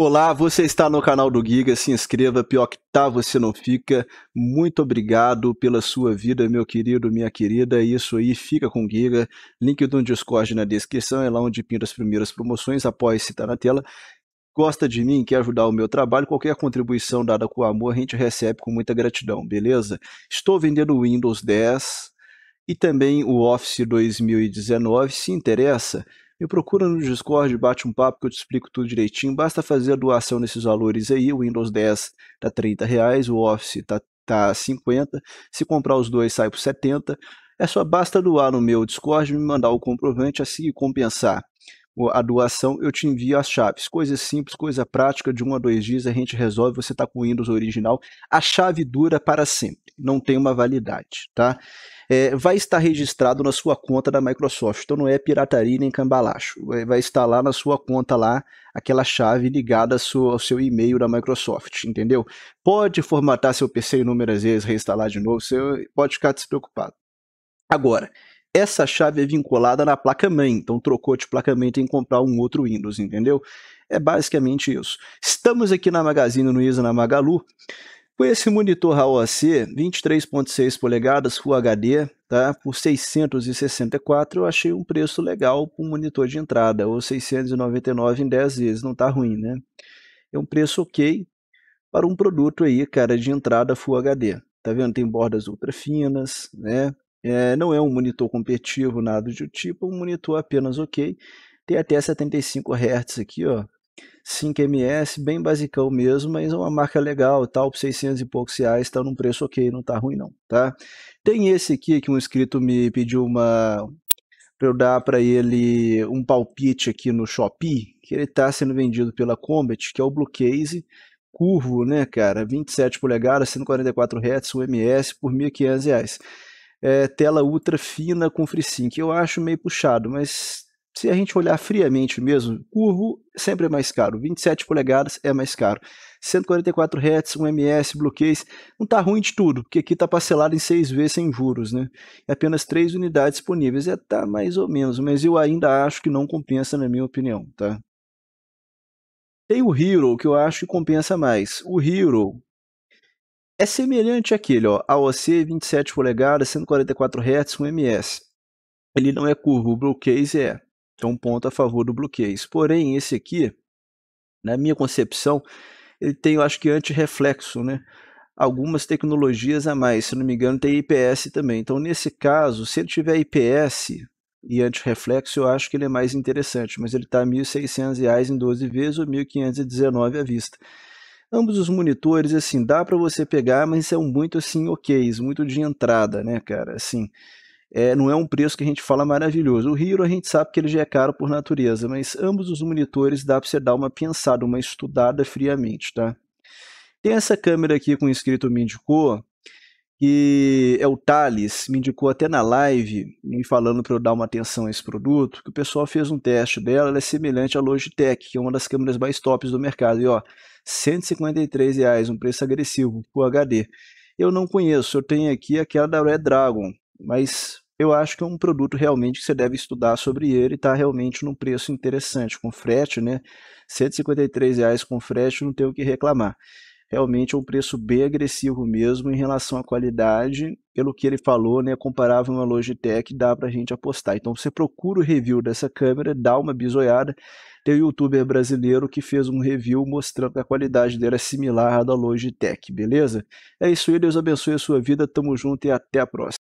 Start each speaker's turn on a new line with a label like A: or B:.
A: Olá, você está no canal do Giga, se inscreva, pior que tá, você não fica. Muito obrigado pela sua vida, meu querido, minha querida. É isso aí, fica com o Giga. Link do Discord na descrição, é lá onde pinta as primeiras promoções, após se tá na tela. Gosta de mim, quer ajudar o meu trabalho, qualquer contribuição dada com amor, a gente recebe com muita gratidão, beleza? Estou vendendo o Windows 10 e também o Office 2019, se interessa me procura no Discord, bate um papo que eu te explico tudo direitinho. Basta fazer a doação nesses valores aí. O Windows 10 tá 30 reais, o Office tá, tá 50. Se comprar os dois, sai por 70. É só basta doar no meu Discord, me mandar o comprovante assim compensar a doação, eu te envio as chaves. Coisa simples, coisa prática, de um a dois dias a gente resolve, você está com o Windows original. A chave dura para sempre, não tem uma validade, tá? É, vai estar registrado na sua conta da Microsoft, então não é pirataria nem cambalacho. É, vai estar lá na sua conta lá aquela chave ligada ao seu, ao seu e-mail da Microsoft, entendeu? Pode formatar seu PC inúmeras vezes, reinstalar de novo, você pode ficar despreocupado. Agora, essa chave é vinculada na placa-mãe, então trocou de placa-mãe tem que comprar um outro Windows, entendeu? É basicamente isso. Estamos aqui na Magazine Luiza, na Magalu, com esse monitor AOC 23.6 polegadas Full HD, tá? Por 664, eu achei um preço legal para um monitor de entrada, ou 699 em 10 vezes, não está ruim, né? É um preço ok para um produto aí, cara, de entrada Full HD. Tá vendo? Tem bordas ultra finas, né? É, não é um monitor competitivo, nada do tipo, um monitor apenas ok. Tem até 75 Hz aqui, ó. 5ms, bem basicão mesmo, mas é uma marca legal tal, por 600 e poucos reais, está num preço ok, não tá ruim não, tá? Tem esse aqui que um inscrito me pediu uma para eu dar para ele um palpite aqui no Shopee, que ele está sendo vendido pela Combat, que é o Blue Case curvo, né, cara? 27 polegadas, 144 Hz, 1ms por R$ 1.500 é, tela ultra fina com FreeSync. Eu acho meio puxado, mas se a gente olhar friamente mesmo, curvo sempre é mais caro, 27 polegadas é mais caro. 144 Hz, 1 ms, bloqueios, não está ruim de tudo, porque aqui está parcelado em 6 vezes sem juros, né? E apenas 3 unidades disponíveis, é tá mais ou menos, mas eu ainda acho que não compensa na minha opinião, tá? Tem o Hero, que eu acho que compensa mais. O Hero, é semelhante àquele, ó, AOC 27 polegadas, 144 Hz, com ms. Ele não é curvo, o Blue Case é. Então, ponto a favor do Blue Case. Porém, esse aqui, na minha concepção, ele tem, eu acho que, anti-reflexo, né? Algumas tecnologias a mais, se não me engano, tem IPS também. Então, nesse caso, se ele tiver IPS e anti-reflexo, eu acho que ele é mais interessante, mas ele está R$ 1.600 em 12 vezes ou R$ 1.519 à vista. Ambos os monitores, assim, dá para você pegar, mas são muito, assim, ok, muito de entrada, né, cara? Assim, é, não é um preço que a gente fala maravilhoso. O Hero a gente sabe que ele já é caro por natureza, mas ambos os monitores dá para você dar uma pensada, uma estudada friamente, tá? Tem essa câmera aqui com escrito me indicou, que é o Thales, me indicou até na live, me falando para eu dar uma atenção a esse produto, que o pessoal fez um teste dela, ela é semelhante à Logitech, que é uma das câmeras mais tops do mercado, e ó, 153 reais, um preço agressivo, Full HD. Eu não conheço, eu tenho aqui aquela da Red Dragon, mas eu acho que é um produto realmente que você deve estudar sobre ele está realmente num preço interessante, com frete, né? 153 reais com frete, não tem o que reclamar realmente é um preço bem agressivo mesmo em relação à qualidade. Pelo que ele falou, né, comparável a uma Logitech, dá para a gente apostar. Então você procura o review dessa câmera, dá uma bisoiada. Tem um youtuber brasileiro que fez um review mostrando que a qualidade dela é similar à da Logitech, beleza? É isso aí, Deus abençoe a sua vida, tamo junto e até a próxima.